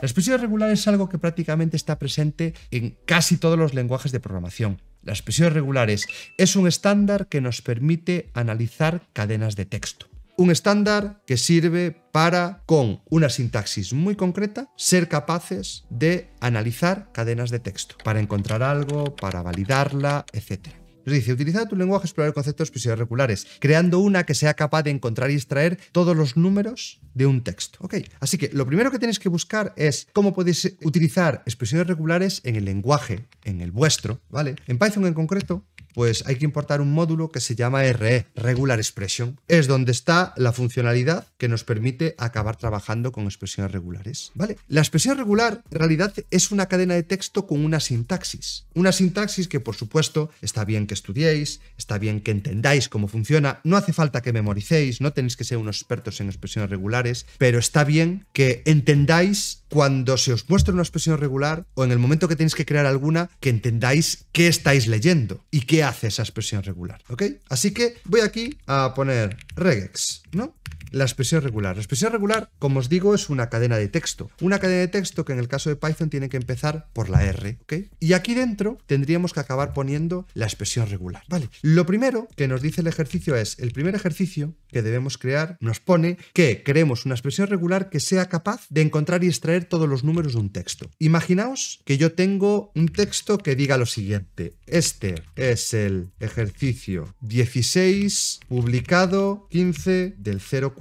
La expresión regular es algo que prácticamente está presente en casi todos los lenguajes de programación. La expresión regular es, es un estándar que nos permite analizar cadenas de texto. Un estándar que sirve para, con una sintaxis muy concreta, ser capaces de analizar cadenas de texto, para encontrar algo, para validarla, etc. Nos dice, utiliza tu lenguaje explorar conceptos regulares, creando una que sea capaz de encontrar y extraer todos los números de un texto. así que lo primero que tenéis que buscar es cómo podéis utilizar expresiones regulares en el lenguaje, en el vuestro, ¿vale? En Python en concreto, pues hay que importar un módulo que se llama RE, Regular Expression. Es donde está la funcionalidad que nos permite acabar trabajando con expresiones regulares. ¿vale? La expresión regular en realidad es una cadena de texto con una sintaxis. Una sintaxis que por supuesto está bien que estudiéis, está bien que entendáis cómo funciona, no hace falta que memoricéis, no tenéis que ser unos expertos en expresiones regulares, pero está bien que entendáis cuando se os muestra una expresión regular o en el momento que tenéis que crear alguna, que entendáis qué estáis leyendo y qué hace esa expresión regular. ¿Ok? Así que voy aquí a poner regex, ¿no? La expresión regular. La expresión regular, como os digo, es una cadena de texto. Una cadena de texto que en el caso de Python tiene que empezar por la R, ¿ok? Y aquí dentro tendríamos que acabar poniendo la expresión regular, ¿vale? Lo primero que nos dice el ejercicio es, el primer ejercicio que debemos crear nos pone que creemos una expresión regular que sea capaz de encontrar y extraer todos los números de un texto. Imaginaos que yo tengo un texto que diga lo siguiente. Este es el ejercicio 16 publicado 15 del 04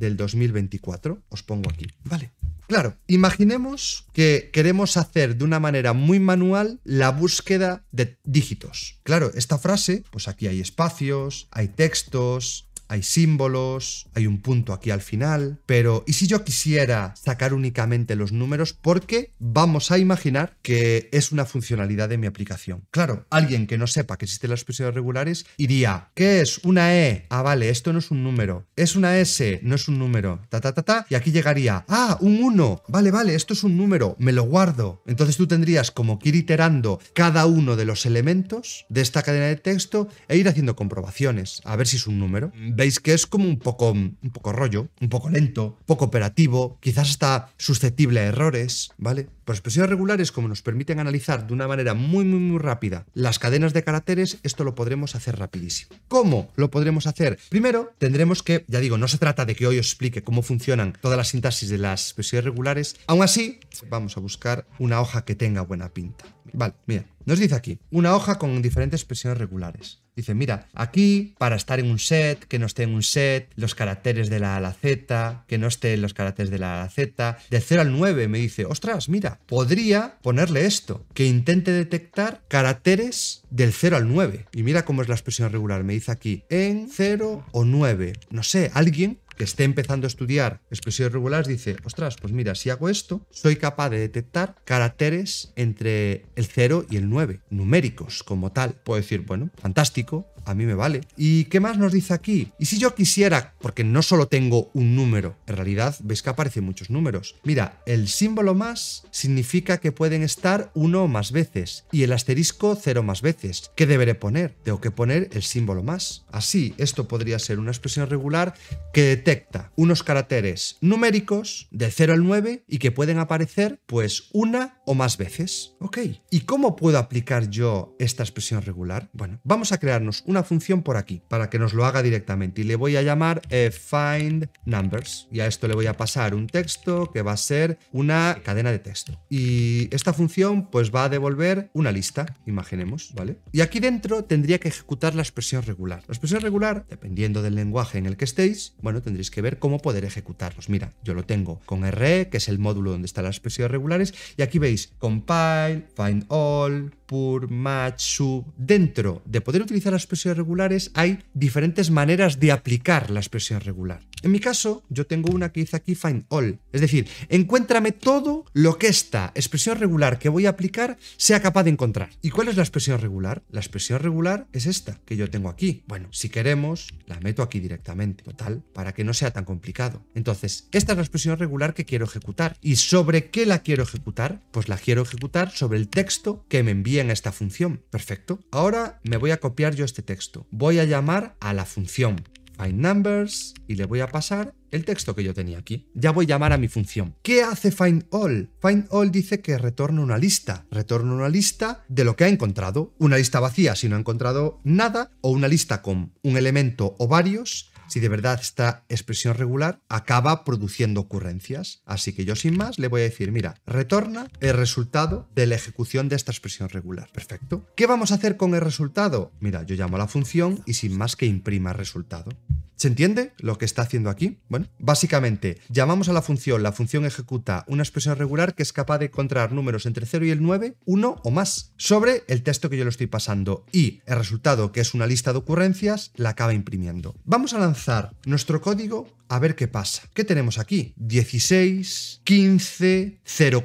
del 2024, os pongo aquí. Vale. Claro, imaginemos que queremos hacer de una manera muy manual la búsqueda de dígitos. Claro, esta frase, pues aquí hay espacios, hay textos, hay símbolos, hay un punto aquí al final, pero ¿y si yo quisiera sacar únicamente los números? Porque vamos a imaginar que es una funcionalidad de mi aplicación. Claro, alguien que no sepa que existen las expresiones regulares iría, ¿qué es una E? Ah, vale, esto no es un número. Es una S, no es un número. Ta, ta, ta, ta. Y aquí llegaría, ah, un 1. Vale, vale, esto es un número, me lo guardo. Entonces tú tendrías como que ir iterando cada uno de los elementos de esta cadena de texto e ir haciendo comprobaciones, a ver si es un número veis que es como un poco, un poco rollo, un poco lento, poco operativo, quizás está susceptible a errores, ¿vale? Pero pues expresiones regulares, como nos permiten analizar de una manera muy, muy, muy rápida las cadenas de caracteres, esto lo podremos hacer rapidísimo. ¿Cómo lo podremos hacer? Primero, tendremos que, ya digo, no se trata de que hoy os explique cómo funcionan todas las sintaxis de las expresiones regulares. Aún así, vamos a buscar una hoja que tenga buena pinta. Vale, mira, nos dice aquí, una hoja con diferentes expresiones regulares. Dice, mira, aquí para estar en un set, que no esté en un set, los caracteres de la A la Z, que no estén los caracteres de la A la Z, del 0 al 9 me dice, ostras, mira, podría ponerle esto, que intente detectar caracteres del 0 al 9. Y mira cómo es la expresión regular, me dice aquí, en 0 o 9. No sé, alguien que esté empezando a estudiar expresiones regulares dice, ostras, pues mira, si hago esto, soy capaz de detectar caracteres entre el 0 y el 9, numéricos como tal. Puedo decir, bueno, fantástico, a mí me vale. ¿Y qué más nos dice aquí? Y si yo quisiera, porque no solo tengo un número, en realidad veis que aparecen muchos números. Mira, el símbolo más significa que pueden estar uno o más veces y el asterisco cero más veces. ¿Qué deberé poner? Tengo que poner el símbolo más. Así, esto podría ser una expresión regular que detecta unos caracteres numéricos de 0 al 9 y que pueden aparecer pues una o más veces. ¿Ok? ¿Y cómo puedo aplicar yo esta expresión regular? Bueno, vamos a crearnos una función por aquí para que nos lo haga directamente y le voy a llamar eh, find numbers y a esto le voy a pasar un texto que va a ser una cadena de texto. Y esta función pues va a devolver una lista, imaginemos, ¿vale? Y aquí dentro tendría que ejecutar la expresión regular. La expresión regular, dependiendo del lenguaje en el que estéis, bueno, tendréis que ver cómo poder ejecutarlos. Mira, yo lo tengo con R, que es el módulo donde están las expresiones regulares, y aquí veis compile, find all, pur, match, sub. Dentro de poder utilizar las expresiones regulares hay diferentes maneras de aplicar la expresión regular. En mi caso, yo tengo una que dice aquí find all, es decir, encuéntrame todo lo que esta expresión regular que voy a aplicar sea capaz de encontrar. ¿Y cuál es la expresión regular? La expresión regular es esta que yo tengo aquí. Bueno, si queremos, la meto aquí directamente, total, para que no sea tan complicado. Entonces, esta es la expresión regular que quiero ejecutar. ¿Y sobre qué la quiero ejecutar? Pues la quiero ejecutar sobre el texto que me envíen a esta función. Perfecto. Ahora me voy a copiar yo este texto. Voy a llamar a la función find numbers y le voy a pasar el texto que yo tenía aquí. Ya voy a llamar a mi función. ¿Qué hace find all? Find all dice que retorna una lista. Retorna una lista de lo que ha encontrado. Una lista vacía si no ha encontrado nada o una lista con un elemento o varios si de verdad esta expresión regular acaba produciendo ocurrencias. Así que yo sin más le voy a decir, mira, retorna el resultado de la ejecución de esta expresión regular. Perfecto. ¿Qué vamos a hacer con el resultado? Mira, yo llamo a la función y sin más que imprima resultado. ¿Se entiende lo que está haciendo aquí? Bueno, básicamente llamamos a la función, la función ejecuta una expresión regular que es capaz de encontrar números entre 0 y el 9, 1 o más, sobre el texto que yo le estoy pasando y el resultado, que es una lista de ocurrencias, la acaba imprimiendo. Vamos a lanzar nuestro código a ver qué pasa. ¿Qué tenemos aquí? 16, 15,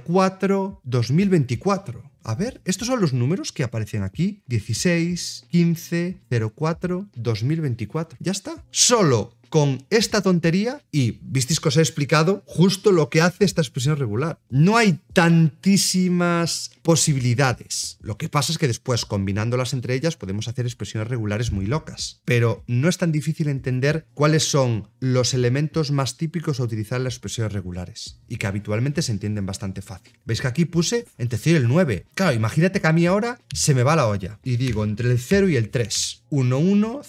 04, 2024. A ver, estos son los números que aparecen aquí. 16, 15, 04, 2024. Ya está. Solo con esta tontería y visteis que os he explicado justo lo que hace esta expresión regular. No hay tantísimas posibilidades. Lo que pasa es que después, combinándolas entre ellas, podemos hacer expresiones regulares muy locas. Pero no es tan difícil entender cuáles son los elementos más típicos a utilizar en las expresiones regulares y que habitualmente se entienden bastante fácil. ¿Veis que aquí puse entre 0 y el 9? Claro, imagínate que a mí ahora se me va la olla y digo entre el 0 y el 3. 0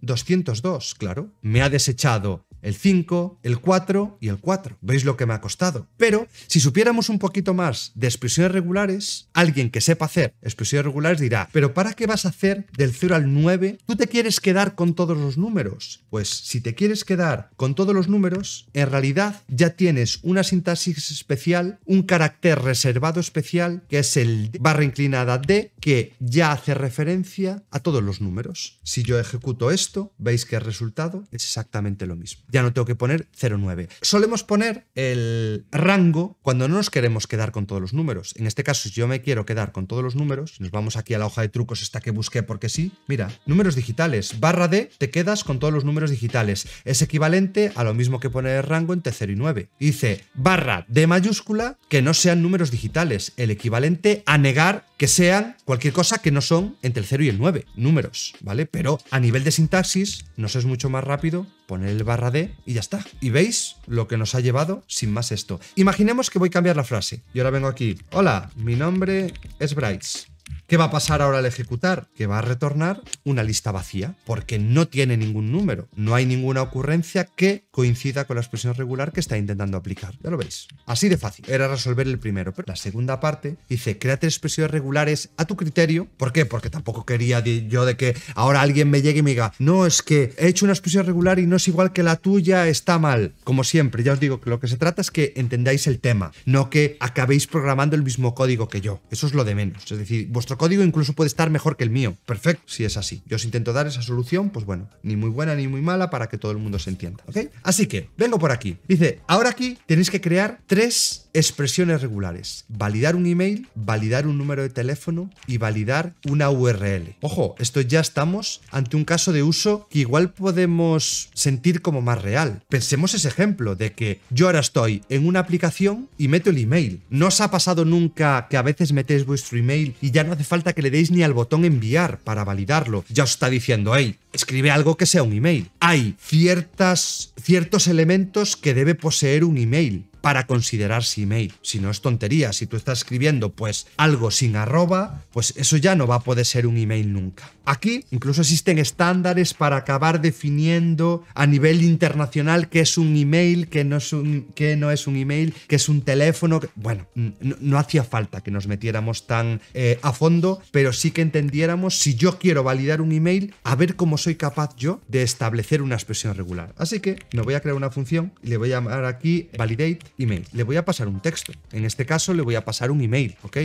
202 claro. Me ha desechado el 5, el 4 y el 4. ¿Veis lo que me ha costado? Pero si supiéramos un poquito más de expresiones regulares, alguien que sepa hacer expresiones regulares dirá, pero ¿para qué vas a hacer del 0 al 9? ¿Tú te quieres quedar con todos los números? Pues si te quieres quedar con todos los números, en realidad ya tienes una sintaxis especial, un carácter reservado especial, que es el barra inclinada D, que ya hace referencia a todos los números. Si yo ejecuto esto, veis que el resultado es exactamente lo mismo ya no tengo que poner 0,9. Solemos poner el rango cuando no nos queremos quedar con todos los números. En este caso, si yo me quiero quedar con todos los números, nos vamos aquí a la hoja de trucos esta que busqué porque sí, mira, números digitales, barra D, te quedas con todos los números digitales. Es equivalente a lo mismo que poner el rango entre 0 y 9. Dice barra D mayúscula que no sean números digitales, el equivalente a negar que sean cualquier cosa que no son entre el 0 y el 9, números, ¿vale? Pero a nivel de sintaxis nos es mucho más rápido poner el barra D y ya está. Y veis lo que nos ha llevado sin más esto. Imaginemos que voy a cambiar la frase. Y ahora vengo aquí. Hola, mi nombre es Bryce. ¿Qué va a pasar ahora al ejecutar? Que va a retornar una lista vacía, porque no tiene ningún número, no hay ninguna ocurrencia que coincida con la expresión regular que está intentando aplicar. Ya lo veis. Así de fácil. Era resolver el primero. Pero la segunda parte dice, créate expresiones regulares a tu criterio. ¿Por qué? Porque tampoco quería yo de que ahora alguien me llegue y me diga, no, es que he hecho una expresión regular y no es igual que la tuya, está mal. Como siempre, ya os digo que lo que se trata es que entendáis el tema, no que acabéis programando el mismo código que yo. Eso es lo de menos. Es decir, vuestro código incluso puede estar mejor que el mío. Perfecto, si es así. Yo os intento dar esa solución, pues bueno, ni muy buena ni muy mala para que todo el mundo se entienda. ¿Ok? Así que, vengo por aquí. Dice, ahora aquí tenéis que crear tres expresiones regulares. Validar un email, validar un número de teléfono y validar una URL. Ojo, esto ya estamos ante un caso de uso que igual podemos sentir como más real. Pensemos ese ejemplo de que yo ahora estoy en una aplicación y meto el email. ¿No os ha pasado nunca que a veces metéis vuestro email y ya no hace falta que le deis ni al botón enviar para validarlo? Ya os está diciendo, hey, escribe algo que sea un email. Hay ciertas, ciertas ciertos elementos que debe poseer un email para considerarse email. Si no es tontería, si tú estás escribiendo pues algo sin arroba, pues eso ya no va a poder ser un email nunca. Aquí incluso existen estándares para acabar definiendo a nivel internacional qué es un email, qué no es un, email, qué es un teléfono. Bueno, no, hacía falta que nos metiéramos tan eh, a fondo, pero sí que entendiéramos si yo quiero validar un email, a ver cómo soy capaz yo de establecer una expresión regular. Así que me voy a crear una función y le voy a llamar aquí validate email. Le voy a pasar un texto. En este caso le voy a pasar un email, ¿ok?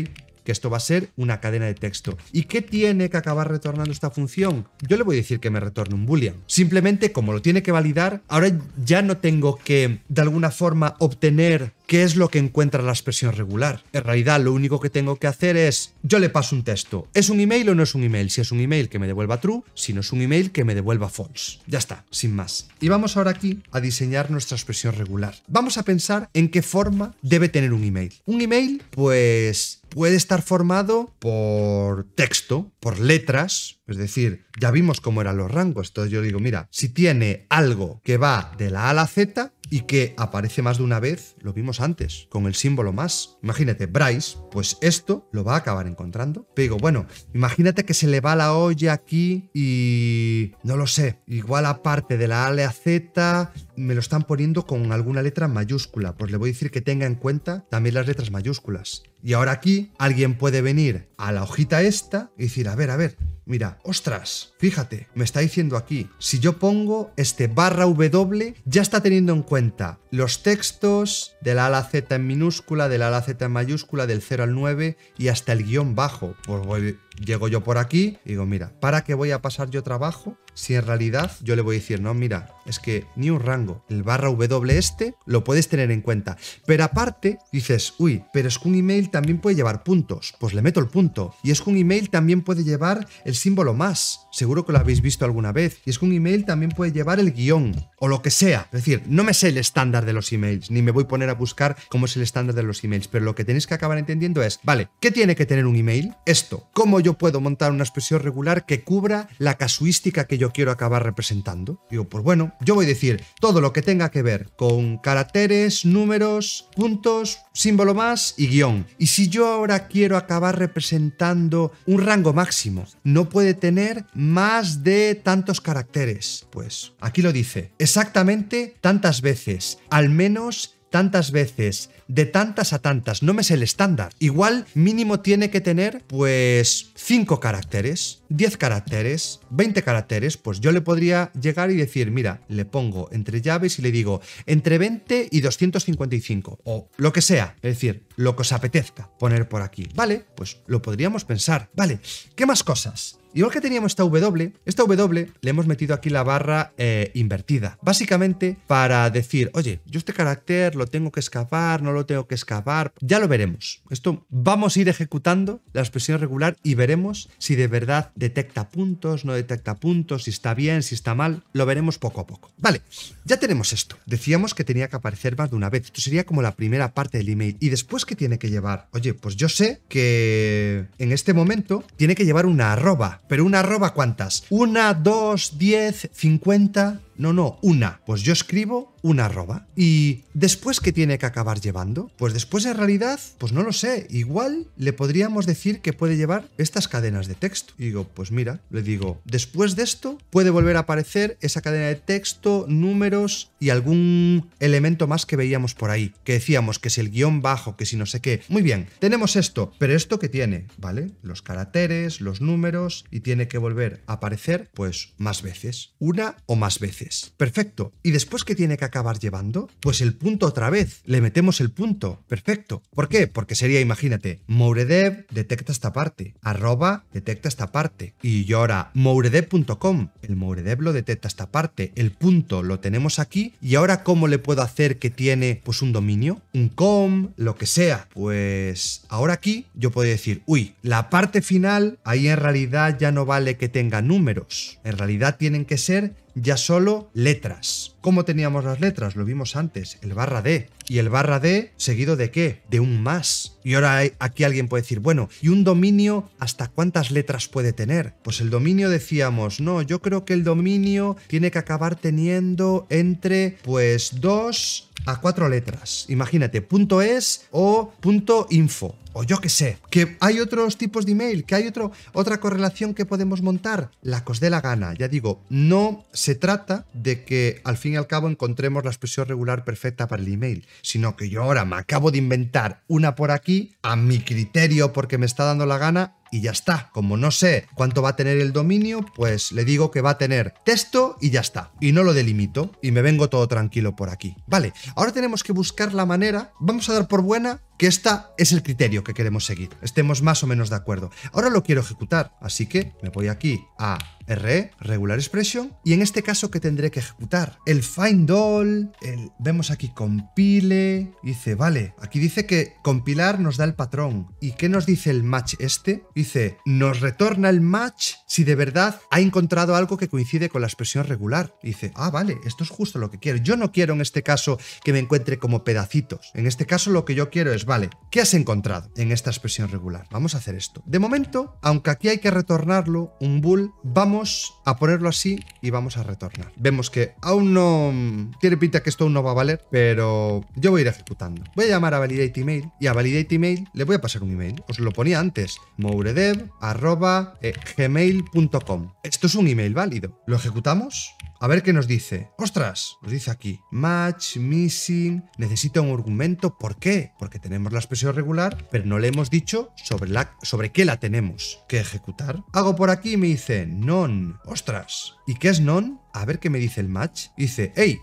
que esto va a ser una cadena de texto. ¿Y qué tiene que acabar retornando esta función? Yo le voy a decir que me retorne un boolean. Simplemente, como lo tiene que validar, ahora ya no tengo que, de alguna forma, obtener qué es lo que encuentra la expresión regular. En realidad, lo único que tengo que hacer es, yo le paso un texto. ¿Es un email o no es un email? Si es un email, que me devuelva true. Si no es un email, que me devuelva false. Ya está, sin más. Y vamos ahora aquí a diseñar nuestra expresión regular. Vamos a pensar en qué forma debe tener un email. Un email, pues puede estar formado por texto, por letras, es decir, ya vimos cómo eran los rangos. Entonces yo digo, mira, si tiene algo que va de la A a la Z, y que aparece más de una vez, lo vimos antes, con el símbolo más. Imagínate, Bryce, pues esto lo va a acabar encontrando. Pero digo, bueno, imagínate que se le va la olla aquí y no lo sé, igual aparte de la A a Z me lo están poniendo con alguna letra mayúscula, pues le voy a decir que tenga en cuenta también las letras mayúsculas. Y ahora aquí alguien puede venir a la hojita esta y decir, a ver, a ver, Mira, ostras, fíjate, me está diciendo aquí, si yo pongo este barra W, ya está teniendo en cuenta los textos del ala Z en minúscula, la ala Z en mayúscula, del 0 al 9 y hasta el guión bajo. Pues Llego yo por aquí y digo, mira, ¿para qué voy a pasar yo trabajo? Si en realidad yo le voy a decir, no, mira, es que ni un rango, el barra W este lo puedes tener en cuenta. Pero aparte dices, uy, pero es que un email también puede llevar puntos, pues le meto el punto. Y es que un email también puede llevar el símbolo más, seguro que lo habéis visto alguna vez. Y es que un email también puede llevar el guión o lo que sea. Es decir, no me sé el estándar de los emails, ni me voy a poner a buscar cómo es el estándar de los emails, pero lo que tenéis que acabar entendiendo es, vale, ¿qué tiene que tener un email? Esto, ¿cómo yo yo puedo montar una expresión regular que cubra la casuística que yo quiero acabar representando? Digo, pues bueno, yo voy a decir todo lo que tenga que ver con caracteres, números, puntos, símbolo más y guión. Y si yo ahora quiero acabar representando un rango máximo, no puede tener más de tantos caracteres. Pues aquí lo dice, exactamente tantas veces, al menos tantas veces, de tantas a tantas, no me es el estándar. Igual mínimo tiene que tener pues 5 caracteres, 10 caracteres, 20 caracteres, pues yo le podría llegar y decir, mira, le pongo entre llaves y le digo entre 20 y 255 o lo que sea, es decir, lo que os apetezca poner por aquí. Vale, pues lo podríamos pensar. Vale, ¿qué más cosas? Igual que teníamos esta W, esta W le hemos metido aquí la barra eh, invertida. Básicamente para decir, oye, yo este carácter lo tengo que escapar, no lo tengo que escapar. Ya lo veremos. Esto vamos a ir ejecutando la expresión regular y veremos si de verdad detecta puntos, no detecta puntos, si está bien, si está mal. Lo veremos poco a poco. Vale, ya tenemos esto. Decíamos que tenía que aparecer más de una vez. Esto sería como la primera parte del email. ¿Y después qué tiene que llevar? Oye, pues yo sé que en este momento tiene que llevar una arroba pero una arroba, ¿cuántas? Una, dos, diez, cincuenta. No, no, una. Pues yo escribo una arroba. ¿Y después qué tiene que acabar llevando? Pues después en realidad, pues no lo sé. Igual le podríamos decir que puede llevar estas cadenas de texto. Y digo, pues mira, le digo, después de esto puede volver a aparecer esa cadena de texto, números y algún elemento más que veíamos por ahí. Que decíamos que es el guión bajo, que si no sé qué. Muy bien, tenemos esto, pero esto que tiene, ¿vale? Los caracteres, los números y tiene que volver a aparecer pues más veces. Una o más veces. Perfecto. ¿Y después qué tiene que acabar llevando? Pues el punto otra vez. Le metemos el punto. Perfecto. ¿Por qué? Porque sería, imagínate, Mouredev detecta esta parte, arroba detecta esta parte. Y yo ahora, mouredev.com, el Mouredev lo detecta esta parte, el punto lo tenemos aquí. Y ahora, ¿cómo le puedo hacer que tiene pues un dominio? Un com, lo que sea. Pues ahora aquí yo puedo decir, uy, la parte final, ahí en realidad ya no vale que tenga números. En realidad tienen que ser ya solo letras. ¿Cómo teníamos las letras? Lo vimos antes, el barra D. ¿Y el barra D seguido de qué? De un más. Y ahora aquí alguien puede decir, bueno, ¿y un dominio hasta cuántas letras puede tener? Pues el dominio decíamos, no, yo creo que el dominio tiene que acabar teniendo entre pues dos a cuatro letras. Imagínate, punto es o punto info o yo qué sé, que hay otros tipos de email, que hay otro, otra correlación que podemos montar, la cos de la gana. Ya digo, no se trata de que al fin y al cabo encontremos la expresión regular perfecta para el email, sino que yo ahora me acabo de inventar una por aquí a mi criterio porque me está dando la gana y ya está. Como no sé cuánto va a tener el dominio, pues le digo que va a tener texto y ya está. Y no lo delimito y me vengo todo tranquilo por aquí. Vale, ahora tenemos que buscar la manera, vamos a dar por buena que este es el criterio que queremos seguir, estemos más o menos de acuerdo. Ahora lo quiero ejecutar, así que me voy aquí a RE, Regular Expression, y en este caso que tendré que ejecutar el find all, vemos aquí compile, dice, vale, aquí dice que compilar nos da el patrón. ¿Y qué nos dice el match este? Dice, nos retorna el match si de verdad ha encontrado algo que coincide con la expresión regular. dice, ah, vale, esto es justo lo que quiero. Yo no quiero en este caso que me encuentre como pedacitos. En este caso lo que yo quiero es vale, ¿qué has encontrado en esta expresión regular? Vamos a hacer esto. De momento, aunque aquí hay que retornarlo, un bull vamos a ponerlo así y vamos a retornar. Vemos que aún no... Mm, tiene pinta que esto no va a valer, pero yo voy a ir ejecutando. Voy a llamar a validate email y a validate email le voy a pasar un email. Os lo ponía antes, mouredev.gmail.com. Eh, esto es un email válido. ¿Lo ejecutamos? A ver qué nos dice. ¡Ostras! Nos dice aquí. Match, missing. Necesito un argumento. ¿Por qué? Porque tenemos la expresión regular, pero no le hemos dicho sobre, la, sobre qué la tenemos que ejecutar. Hago por aquí y me dice non. ¡Ostras! ¿Y qué es non? A ver qué me dice el match. Dice, hey,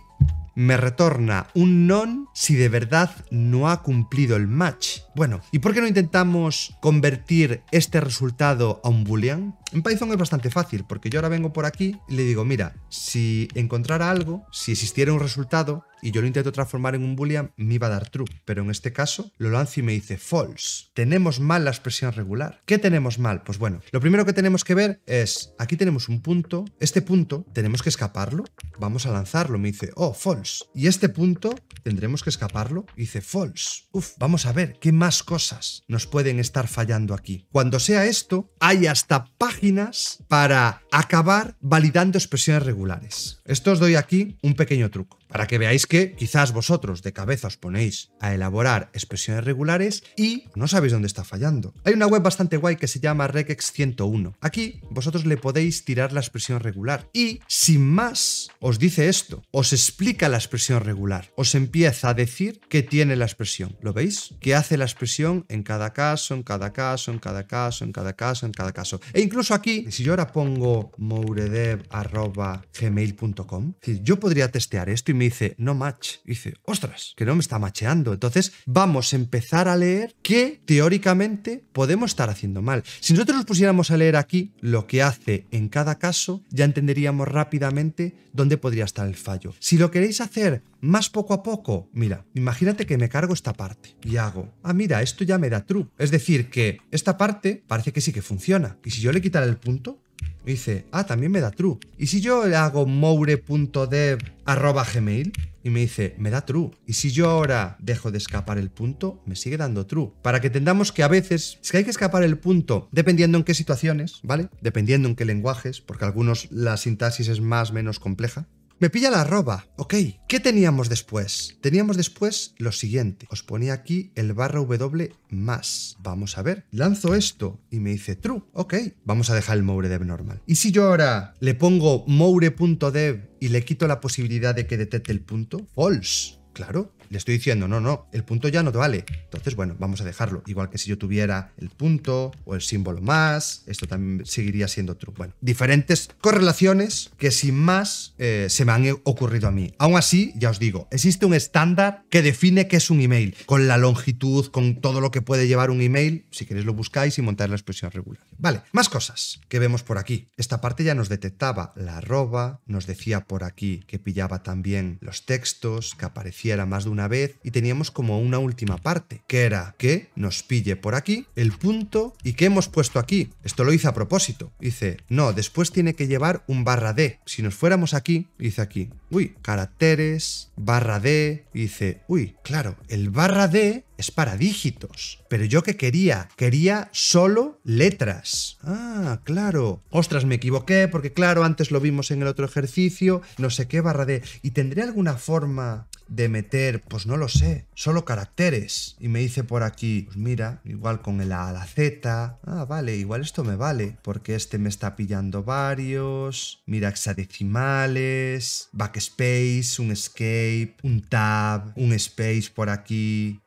me retorna un non si de verdad no ha cumplido el match. Bueno, ¿y por qué no intentamos convertir este resultado a un boolean? En Python es bastante fácil, porque yo ahora vengo por aquí y le digo, mira, si encontrara algo, si existiera un resultado y yo lo intento transformar en un boolean, me iba a dar true. Pero en este caso lo lanzo y me dice false. Tenemos mal la expresión regular. ¿Qué tenemos mal? Pues bueno, lo primero que tenemos que ver es, aquí tenemos un punto, este punto tenemos que escaparlo, vamos a lanzarlo, me dice, oh, false. Y este punto tendremos que escaparlo, dice false. Uf, vamos a ver qué más cosas nos pueden estar fallando aquí. Cuando sea esto, hay hasta páginas para acabar validando expresiones regulares. Esto os doy aquí un pequeño truco para que veáis que quizás vosotros de cabeza os ponéis a elaborar expresiones regulares y no sabéis dónde está fallando. Hay una web bastante guay que se llama regex 101. Aquí vosotros le podéis tirar la expresión regular y sin más os dice esto, os explica la expresión regular, os empieza a decir qué tiene la expresión. ¿Lo veis? Que hace la expresión en cada caso, en cada caso, en cada caso, en cada caso, en cada caso? E incluso aquí, si yo ahora pongo mouredev.gmail.com, yo podría testear esto me dice, no match. dice, ostras, que no me está macheando. Entonces vamos a empezar a leer qué teóricamente podemos estar haciendo mal. Si nosotros nos pusiéramos a leer aquí lo que hace en cada caso, ya entenderíamos rápidamente dónde podría estar el fallo. Si lo queréis hacer más poco a poco, mira, imagínate que me cargo esta parte y hago, ah, mira, esto ya me da true. Es decir, que esta parte parece que sí que funciona. Y si yo le quitara el punto, me dice, ah, también me da true. ¿Y si yo hago moure.dev arroba gmail? Y me dice, me da true. Y si yo ahora dejo de escapar el punto, me sigue dando true. Para que entendamos que a veces es que hay que escapar el punto dependiendo en qué situaciones, ¿vale? Dependiendo en qué lenguajes, porque algunos la sintaxis es más o menos compleja. Me pilla la roba, Ok, ¿qué teníamos después? Teníamos después lo siguiente. Os ponía aquí el barra W más. Vamos a ver. Lanzo esto y me dice true. Ok, vamos a dejar el dev normal. Y si yo ahora le pongo moure.dev y le quito la posibilidad de que detecte el punto, false. Claro, le estoy diciendo, no, no, el punto ya no te vale. Entonces, bueno, vamos a dejarlo. Igual que si yo tuviera el punto o el símbolo más, esto también seguiría siendo true. Bueno, diferentes correlaciones que sin más eh, se me han ocurrido a mí. Aún así, ya os digo, existe un estándar que define qué es un email, con la longitud, con todo lo que puede llevar un email. Si queréis lo buscáis y montáis la expresión regular. Vale, más cosas que vemos por aquí. Esta parte ya nos detectaba la arroba, nos decía por aquí que pillaba también los textos, que apareciera más de una vez y teníamos como una última parte, que era que nos pille por aquí el punto y que hemos puesto aquí. Esto lo hice a propósito. Dice, no, después tiene que llevar un barra D. Si nos fuéramos aquí, dice aquí, uy, caracteres, barra D, dice, uy, claro, el barra D es para dígitos. Pero yo que quería, quería solo letras. Ah, claro. Ostras, me equivoqué porque claro, antes lo vimos en el otro ejercicio, no sé qué barra D. ¿Y tendré alguna forma de meter, pues no lo sé, solo caracteres? Y me dice por aquí, pues mira, igual con el A a la Z. Ah, vale, igual esto me vale, porque este me está pillando varios. Mira hexadecimales, va que space, un escape, un tab, un space por aquí.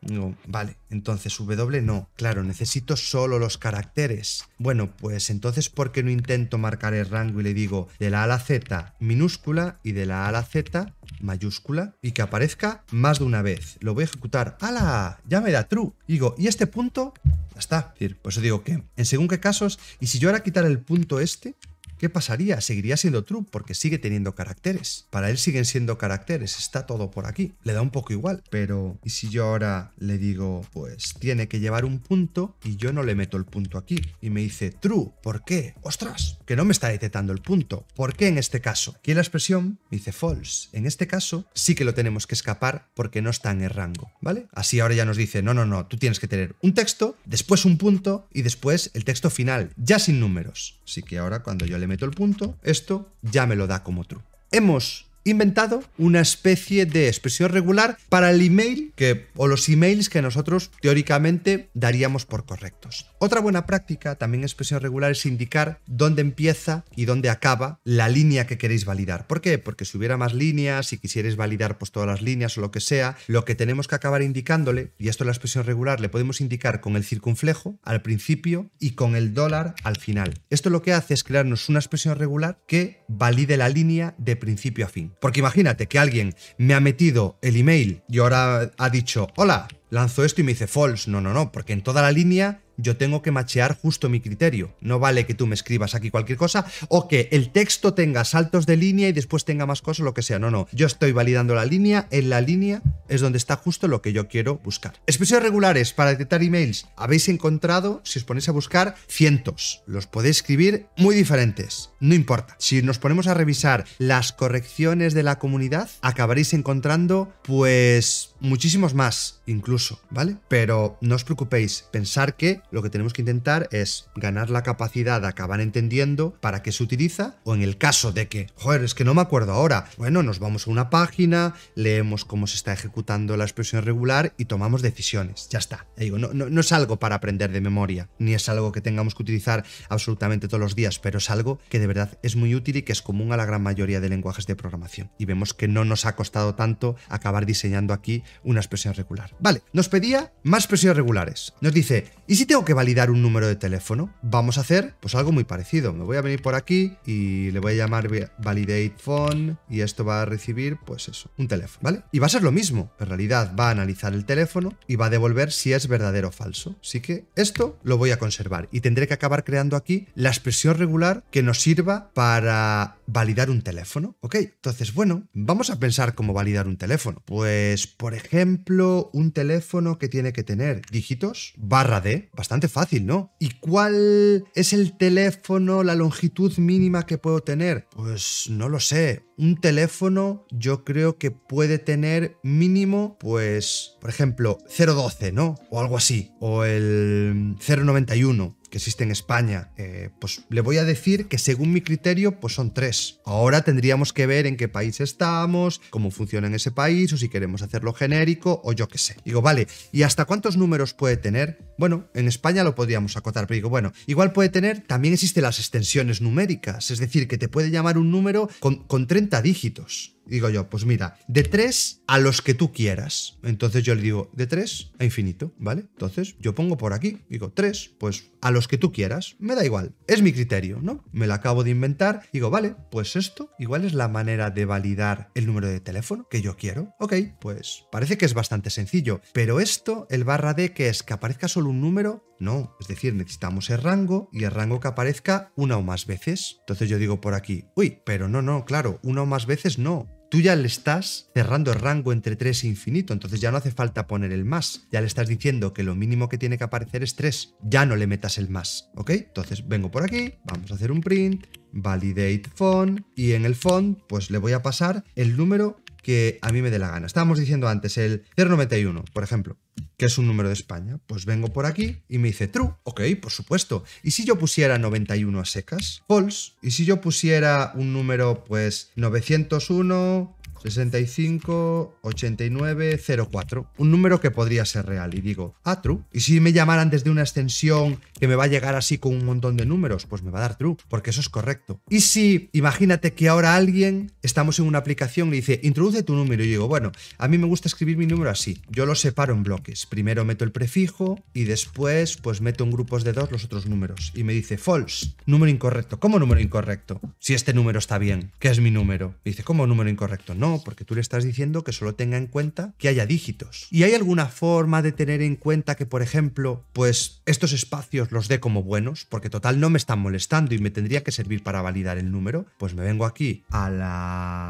vale, entonces W no. Claro, necesito solo los caracteres. Bueno, pues entonces ¿por qué no intento marcar el rango y le digo de la A la Z minúscula y de la A la Z mayúscula y que aparezca más de una vez? Lo voy a ejecutar. ¡Hala! Ya me da true. digo, ¿y este punto? Ya está. Pues decir, digo que en según qué casos, y si yo ahora quitar el punto este, ¿Qué pasaría? Seguiría siendo true porque sigue teniendo caracteres. Para él siguen siendo caracteres, está todo por aquí. Le da un poco igual, pero ¿y si yo ahora le digo, pues tiene que llevar un punto y yo no le meto el punto aquí? Y me dice true, ¿por qué? ¡Ostras! Que no me está detectando el punto. ¿Por qué en este caso? Aquí la expresión me dice false. En este caso sí que lo tenemos que escapar porque no está en el rango, ¿vale? Así ahora ya nos dice, no, no, no, tú tienes que tener un texto, después un punto y después el texto final, ya sin números. Así que ahora cuando yo le meto el punto, esto ya me lo da como true. Hemos inventado una especie de expresión regular para el email que, o los emails que nosotros teóricamente daríamos por correctos. Otra buena práctica, también expresión regular, es indicar dónde empieza y dónde acaba la línea que queréis validar. ¿Por qué? Porque si hubiera más líneas, si quisierais validar pues, todas las líneas o lo que sea, lo que tenemos que acabar indicándole, y esto es la expresión regular, le podemos indicar con el circunflejo al principio y con el dólar al final. Esto lo que hace es crearnos una expresión regular que valide la línea de principio a fin. Porque imagínate que alguien me ha metido el email y ahora ha dicho, hola, lanzo esto y me dice false. No, no, no, porque en toda la línea yo tengo que machear justo mi criterio. No vale que tú me escribas aquí cualquier cosa o que el texto tenga saltos de línea y después tenga más cosas, lo que sea. No, no. Yo estoy validando la línea. En la línea es donde está justo lo que yo quiero buscar. Expresiones regulares para detectar emails. Habéis encontrado, si os ponéis a buscar, cientos. Los podéis escribir muy diferentes. No importa. Si nos ponemos a revisar las correcciones de la comunidad, acabaréis encontrando, pues, muchísimos más, incluso, ¿vale? Pero no os preocupéis, pensar que lo que tenemos que intentar es ganar la capacidad de acabar entendiendo para qué se utiliza, o en el caso de que, joder, es que no me acuerdo ahora, bueno, nos vamos a una página, leemos cómo se está ejecutando la expresión regular y tomamos decisiones, ya está. digo, no, no, no es algo para aprender de memoria, ni es algo que tengamos que utilizar absolutamente todos los días, pero es algo que de verdad es muy útil y que es común a la gran mayoría de lenguajes de programación. Y vemos que no nos ha costado tanto acabar diseñando aquí una expresión regular. Vale, nos pedía más expresiones regulares. Nos dice, ¿y si tengo que validar un número de teléfono? Vamos a hacer pues algo muy parecido. Me voy a venir por aquí y le voy a llamar validate phone y esto va a recibir pues eso, un teléfono, ¿vale? Y va a ser lo mismo. En realidad va a analizar el teléfono y va a devolver si es verdadero o falso. Así que esto lo voy a conservar y tendré que acabar creando aquí la expresión regular que nos sirve para validar un teléfono. Ok, entonces, bueno, vamos a pensar cómo validar un teléfono. Pues, por ejemplo, un teléfono que tiene que tener dígitos, barra D, bastante fácil, ¿no? ¿Y cuál es el teléfono, la longitud mínima que puedo tener? Pues no lo sé. Un teléfono yo creo que puede tener mínimo, pues, por ejemplo, 012, ¿no? O algo así. O el 091 que existe en España, eh, pues le voy a decir que según mi criterio, pues son tres. Ahora tendríamos que ver en qué país estamos, cómo funciona en ese país, o si queremos hacerlo genérico, o yo qué sé. Digo, vale, ¿y hasta cuántos números puede tener? Bueno, en España lo podríamos acotar, pero digo, bueno, igual puede tener, también existen las extensiones numéricas, es decir, que te puede llamar un número con, con 30 dígitos. Digo yo, pues mira, de tres a los que tú quieras. Entonces yo le digo, de tres a infinito, ¿vale? Entonces yo pongo por aquí, digo, tres, pues a los que tú quieras, me da igual, es mi criterio, ¿no? Me lo acabo de inventar, digo, vale, pues esto igual es la manera de validar el número de teléfono que yo quiero. Ok, pues parece que es bastante sencillo, pero esto, el barra de que es que aparezca solo un número, no, es decir, necesitamos el rango y el rango que aparezca una o más veces. Entonces yo digo por aquí, uy, pero no, no, claro, una o más veces no, tú ya le estás cerrando el rango entre 3 e infinito, entonces ya no hace falta poner el más, ya le estás diciendo que lo mínimo que tiene que aparecer es 3, ya no le metas el más, ¿ok? Entonces vengo por aquí, vamos a hacer un print, validate font y en el font pues le voy a pasar el número que a mí me dé la gana. Estábamos diciendo antes el 091, por ejemplo, que es un número de España. Pues vengo por aquí y me dice true. Ok, por supuesto. ¿Y si yo pusiera 91 a secas? False. ¿Y si yo pusiera un número, pues 901, 65 89 04. Un número que podría ser real. Y digo, ah, true. Y si me llamaran desde una extensión que me va a llegar así con un montón de números, pues me va a dar true, porque eso es correcto. Y si, imagínate que ahora alguien, estamos en una aplicación, y dice, introduce tu número. Y digo, bueno, a mí me gusta escribir mi número así. Yo lo separo en bloques. Primero meto el prefijo y después, pues meto en grupos de dos los otros números. Y me dice, false, número incorrecto. ¿Cómo número incorrecto? Si este número está bien, que es mi número. Y dice, ¿cómo número incorrecto? No porque tú le estás diciendo que solo tenga en cuenta que haya dígitos. ¿Y hay alguna forma de tener en cuenta que, por ejemplo, pues estos espacios los dé como buenos? Porque total no me están molestando y me tendría que servir para validar el número. Pues me vengo aquí a la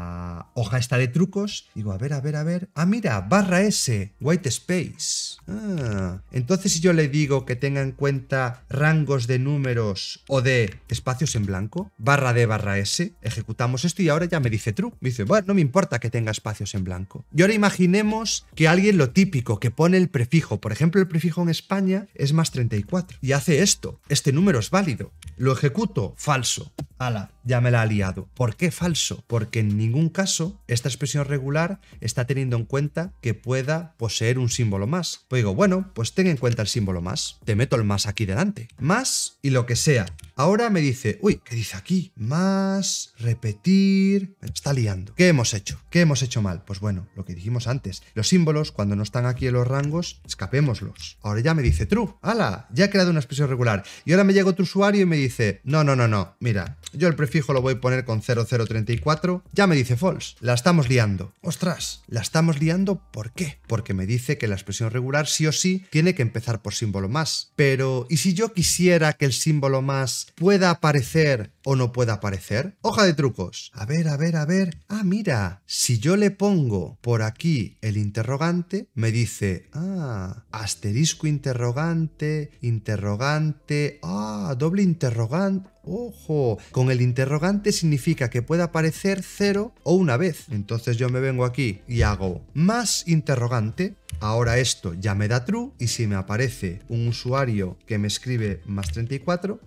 hoja esta de trucos. Digo, a ver, a ver, a ver. Ah, mira, barra S, white space. Ah, entonces si yo le digo que tenga en cuenta rangos de números o de espacios en blanco, barra D, barra S, ejecutamos esto y ahora ya me dice true. Me dice, bueno, no me importa que tenga espacios en blanco. Y ahora imaginemos que alguien lo típico, que pone el prefijo, por ejemplo, el prefijo en España es más 34 y hace esto. Este número es válido. Lo ejecuto, falso. Ala, ya me la ha liado. ¿Por qué falso? Porque en ningún caso esta expresión regular está teniendo en cuenta que pueda poseer un símbolo más. Pues digo, bueno, pues ten en cuenta el símbolo más. Te meto el más aquí delante. Más y lo que sea. Ahora me dice, uy, ¿qué dice aquí? Más, repetir... está liando. ¿Qué hemos hecho? ¿Qué hemos hecho mal? Pues bueno, lo que dijimos antes. Los símbolos, cuando no están aquí en los rangos, escapémoslos. Ahora ya me dice true. ¡Hala! Ya he creado una expresión regular. Y ahora me llega otro usuario y me dice, no, no, no, no. Mira, yo el prefijo lo voy a poner con 0034. Ya me dice false. La estamos liando. ¡Ostras! La estamos liando, ¿por qué? Porque me dice que la expresión regular sí o sí tiene que empezar por símbolo más. Pero, ¿y si yo quisiera que el símbolo más pueda aparecer o no pueda aparecer? Hoja de trucos. A ver, a ver, a ver. Ah, mira. Si yo le pongo por aquí el interrogante, me dice, ah, asterisco interrogante, interrogante, ah, doble interrogante. ¡Ojo! Con el interrogante significa que puede aparecer cero o una vez. Entonces yo me vengo aquí y hago más interrogante. Ahora esto ya me da true y si me aparece un usuario que me escribe más 34,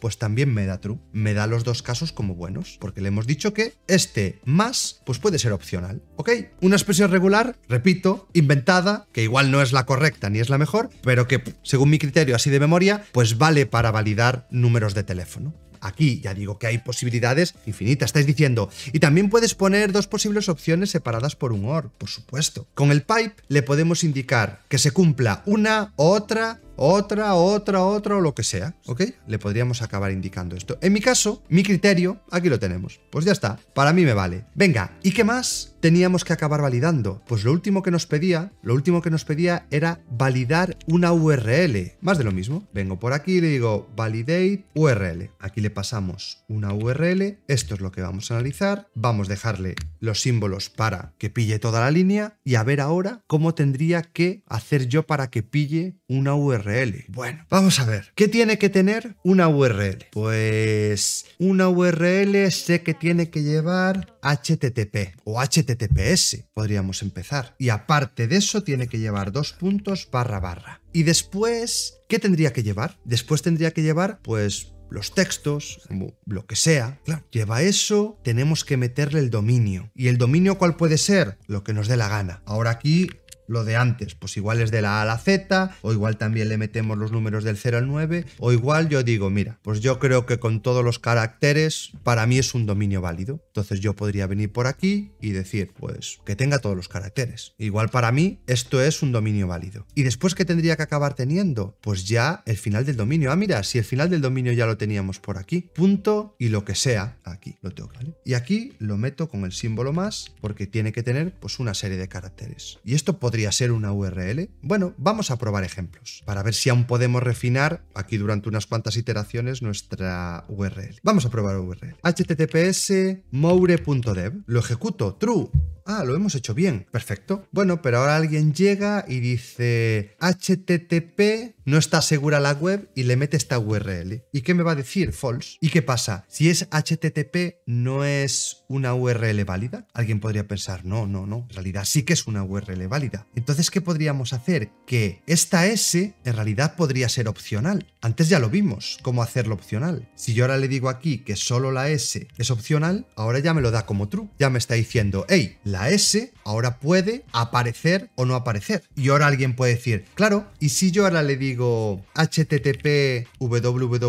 pues también me da true. Me da los dos casos como buenos, porque le hemos dicho que este más pues puede ser opcional, ¿ok? Una expresión regular, repito, inventada, que igual no es la correcta ni es la mejor, pero que según mi criterio así de memoria, pues vale para validar números de teléfono. Aquí ya digo que hay posibilidades infinitas, estáis diciendo. Y también puedes poner dos posibles opciones separadas por un OR, por supuesto. Con el pipe le podemos indicar que se cumpla una o otra otra, otra, otra o lo que sea, ¿ok? Le podríamos acabar indicando esto. En mi caso, mi criterio, aquí lo tenemos. Pues ya está, para mí me vale. Venga, ¿y qué más teníamos que acabar validando? Pues lo último que nos pedía, lo último que nos pedía era validar una URL. Más de lo mismo. Vengo por aquí y le digo validate URL. Aquí le pasamos una URL, esto es lo que vamos a analizar. Vamos a dejarle los símbolos para que pille toda la línea y a ver ahora cómo tendría que hacer yo para que pille una URL bueno, vamos a ver. ¿Qué tiene que tener una URL? Pues una URL sé que tiene que llevar HTTP o HTTPS, podríamos empezar. Y aparte de eso, tiene que llevar dos puntos barra barra. Y después, ¿qué tendría que llevar? Después tendría que llevar, pues, los textos, lo que sea. lleva eso, tenemos que meterle el dominio. ¿Y el dominio cuál puede ser? Lo que nos dé la gana. Ahora aquí lo de antes, pues igual es de la A a la Z, o igual también le metemos los números del 0 al 9, o igual yo digo, mira, pues yo creo que con todos los caracteres para mí es un dominio válido. Entonces yo podría venir por aquí y decir, pues que tenga todos los caracteres. Igual para mí esto es un dominio válido. ¿Y después qué tendría que acabar teniendo? Pues ya el final del dominio. Ah, mira, si el final del dominio ya lo teníamos por aquí, punto y lo que sea, aquí lo tengo, ¿vale? Y aquí lo meto con el símbolo más porque tiene que tener pues una serie de caracteres. Y esto podría ser una URL? Bueno, vamos a probar ejemplos para ver si aún podemos refinar aquí durante unas cuantas iteraciones nuestra URL. Vamos a probar URL. https moure.dev. Lo ejecuto true ah, lo hemos hecho bien, perfecto. Bueno, pero ahora alguien llega y dice HTTP, no está segura la web y le mete esta URL. ¿Y qué me va a decir? False. ¿Y qué pasa? Si es HTTP, no es una URL válida. Alguien podría pensar, no, no, no, en realidad sí que es una URL válida. Entonces, ¿qué podríamos hacer? Que esta S en realidad podría ser opcional. Antes ya lo vimos, cómo hacerlo opcional. Si yo ahora le digo aquí que solo la S es opcional, ahora ya me lo da como true. Ya me está diciendo, hey, la S ahora puede aparecer o no aparecer. Y ahora alguien puede decir, claro, y si yo ahora le digo http www.moure.dev,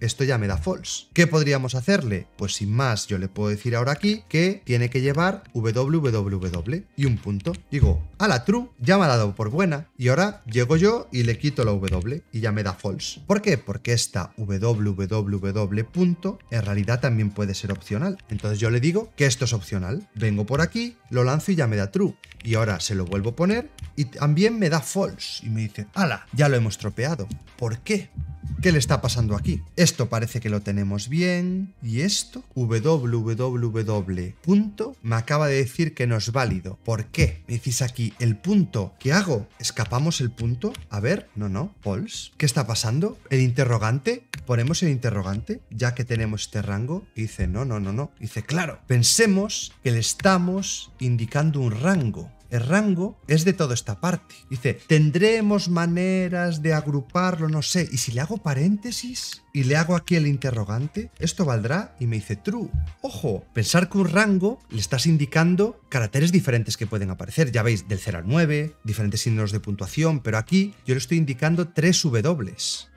esto ya me da false. ¿Qué podríamos hacerle? Pues sin más, yo le puedo decir ahora aquí que tiene que llevar www y un punto. Digo, a la true, ya me ha dado por buena. Y ahora llego yo y le quito la w y ya me da false. ¿Por qué? Porque esta www en realidad también puede ser opcional. Entonces yo le digo que esto opcional. Vengo por aquí, lo lanzo y ya me da true. Y ahora se lo vuelvo a poner y también me da false. Y me dice, ala, ya lo hemos tropeado. ¿Por qué? ¿Qué le está pasando aquí? Esto parece que lo tenemos bien. Y esto, www. me acaba de decir que no es válido. ¿Por qué? Me decís aquí el punto. ¿Qué hago? ¿Escapamos el punto? A ver, no, no. Pulse. ¿Qué está pasando? ¿El interrogante? Ponemos el interrogante, ya que tenemos este rango. dice, no, no, no, no. dice, claro, pensemos que le estamos indicando un rango. El rango es de toda esta parte. Dice, tendremos maneras de agruparlo, no sé. Y si le hago paréntesis y le hago aquí el interrogante, esto valdrá y me dice true. Ojo, pensar que un rango le estás indicando caracteres diferentes que pueden aparecer. Ya veis, del 0 al 9, diferentes signos de puntuación, pero aquí yo le estoy indicando 3 W.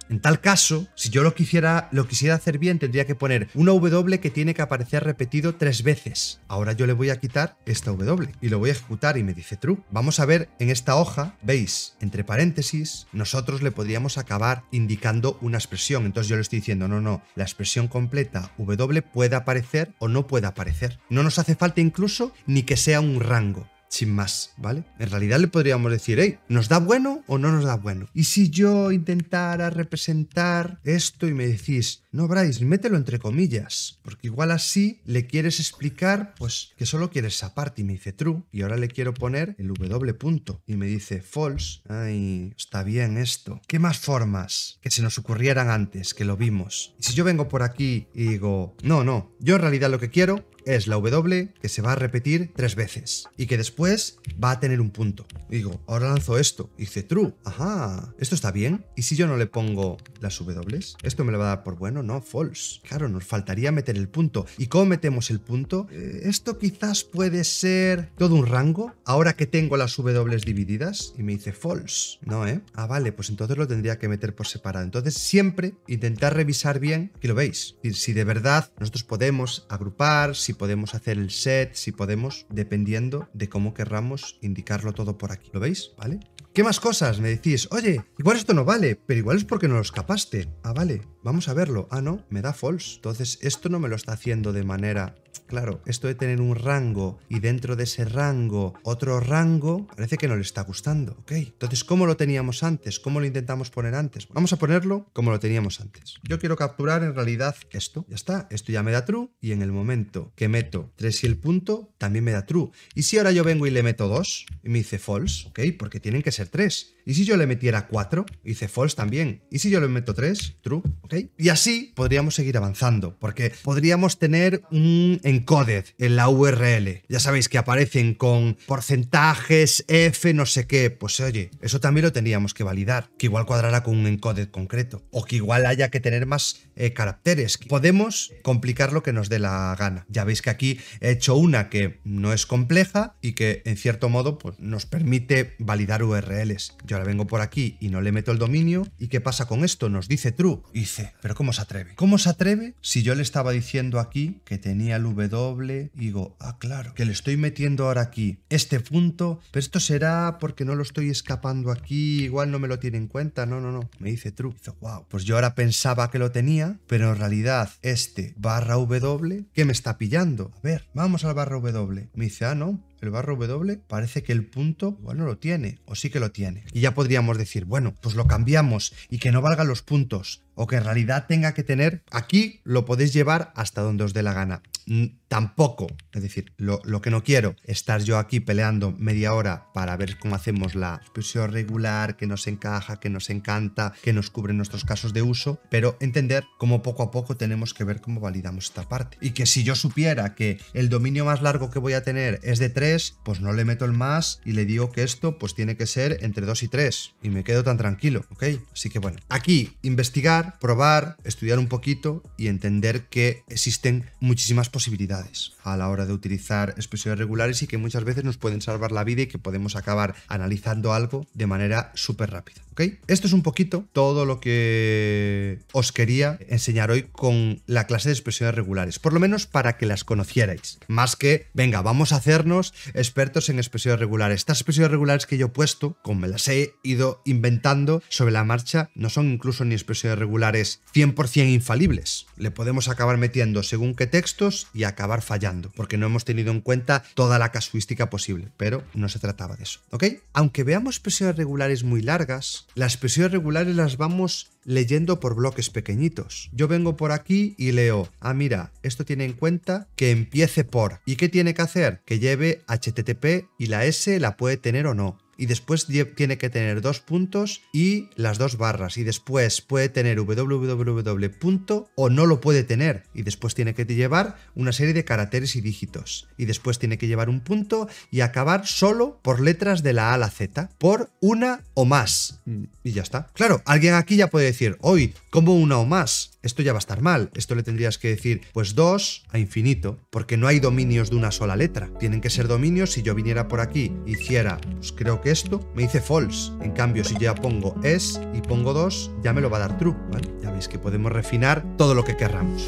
En tal caso, si yo lo quisiera, lo quisiera hacer bien, tendría que poner una W que tiene que aparecer repetido tres veces. Ahora yo le voy a quitar esta W y lo voy a ejecutar y me dice true. Vamos a ver en esta hoja, veis, entre paréntesis, nosotros le podríamos acabar indicando una expresión. Entonces yo le estoy diciendo, no, no, la expresión completa W puede aparecer o no puede aparecer. No nos hace falta incluso ni que sea un rango sin más, ¿vale? En realidad le podríamos decir, hey, ¿nos da bueno o no nos da bueno? Y si yo intentara representar esto y me decís, no, Bryce, mételo entre comillas, porque igual así le quieres explicar, pues, que solo quieres esa parte y me dice true, y ahora le quiero poner el w punto, y me dice false, ay, está bien esto. ¿Qué más formas que se nos ocurrieran antes, que lo vimos? Y si yo vengo por aquí y digo, no, no, yo en realidad lo que quiero es la W que se va a repetir tres veces y que después va a tener un punto. digo, ahora lanzo esto. Y dice true. Ajá, ¿esto está bien? ¿Y si yo no le pongo las W? ¿Esto me lo va a dar por bueno? No, false. Claro, nos faltaría meter el punto. ¿Y cómo metemos el punto? Eh, esto quizás puede ser todo un rango. Ahora que tengo las W divididas y me dice false. No, ¿eh? Ah, vale, pues entonces lo tendría que meter por separado. Entonces siempre intentar revisar bien, que lo veis. Si de verdad nosotros podemos agrupar, si si podemos hacer el set, si podemos, dependiendo de cómo querramos indicarlo todo por aquí. ¿Lo veis? ¿Vale? ¿Qué más cosas? Me decís, oye, igual esto no vale, pero igual es porque no lo escapaste. Ah, vale, vamos a verlo. Ah, no, me da false. Entonces, esto no me lo está haciendo de manera Claro, esto de tener un rango y dentro de ese rango otro rango, parece que no le está gustando, ¿ok? Entonces, ¿cómo lo teníamos antes? ¿Cómo lo intentamos poner antes? Vamos a ponerlo como lo teníamos antes. Yo quiero capturar en realidad esto, ya está, esto ya me da true y en el momento que meto 3 y el punto, también me da true. Y si ahora yo vengo y le meto 2 y me dice false, ¿ok? Porque tienen que ser 3. Y si yo le metiera 4, hice false también. Y si yo le meto 3, true, ¿ok? Y así podríamos seguir avanzando, porque podríamos tener un encoded en la URL. Ya sabéis que aparecen con porcentajes, F, no sé qué. Pues oye, eso también lo teníamos que validar, que igual cuadrará con un encoded concreto, o que igual haya que tener más eh, caracteres. Podemos complicar lo que nos dé la gana. Ya veis que aquí he hecho una que no es compleja y que en cierto modo pues, nos permite validar URLs. Yo la vengo por aquí y no le meto el dominio. ¿Y qué pasa con esto? Nos dice true. dice, pero ¿cómo se atreve? ¿Cómo se atreve si yo le estaba diciendo aquí que tenía el W digo, ah, claro, que le estoy metiendo ahora aquí este punto, pero esto será porque no lo estoy escapando aquí, igual no me lo tiene en cuenta, no, no, no, me dice true. dice, wow, pues yo ahora pensaba que lo tenía, pero en realidad este barra W, que me está pillando? A ver, vamos al barra W. Me dice, ah, no, el barra W parece que el punto igual no lo tiene, o sí que lo tiene. Y ya podríamos decir, bueno, pues lo cambiamos y que no valgan los puntos o que en realidad tenga que tener, aquí lo podéis llevar hasta donde os dé la gana. Mm, tampoco, es decir, lo, que no quiero, estar yo aquí peleando media hora para ver cómo hacemos la expresión regular, que nos encaja, que nos encanta, que nos cubre nuestros casos de uso, pero entender cómo poco a poco tenemos que ver cómo validamos esta parte. Y que si yo supiera que el dominio más largo que voy a tener es de 3, pues no le meto el más y le digo que esto pues tiene que ser entre 2 y 3 y me quedo tan tranquilo, ¿ok? Así que bueno, aquí investigar probar, estudiar un poquito y entender que existen muchísimas posibilidades a la hora de utilizar expresiones regulares y que muchas veces nos pueden salvar la vida y que podemos acabar analizando algo de manera súper rápida. ¿ok? Esto es un poquito todo lo que os quería enseñar hoy con la clase de expresiones regulares, por lo menos para que las conocierais, más que, venga, vamos a hacernos expertos en expresiones regulares. Estas expresiones regulares que yo he puesto, como me las he ido inventando sobre la marcha, no son incluso ni expresiones regulares, regulares 100% infalibles. Le podemos acabar metiendo según qué textos y acabar fallando, porque no hemos tenido en cuenta toda la casuística posible, pero no se trataba de eso, ¿ok? Aunque veamos presiones regulares muy largas, las presiones regulares las vamos leyendo por bloques pequeñitos. Yo vengo por aquí y leo, ah mira, esto tiene en cuenta que empiece por. ¿Y qué tiene que hacer? Que lleve HTTP y la S la puede tener o no y después tiene que tener dos puntos y las dos barras y después puede tener www punto o no lo puede tener y después tiene que llevar una serie de caracteres y dígitos y después tiene que llevar un punto y acabar solo por letras de la A a la Z por una o más mm. y ya está claro alguien aquí ya puede decir hoy como una o más esto ya va a estar mal. Esto le tendrías que decir, pues dos a infinito, porque no hay dominios de una sola letra. Tienen que ser dominios. Si yo viniera por aquí, hiciera, pues creo esto me dice false. En cambio, si yo ya pongo es y pongo 2, ya me lo va a dar true. Ya veis que podemos refinar todo lo que querramos.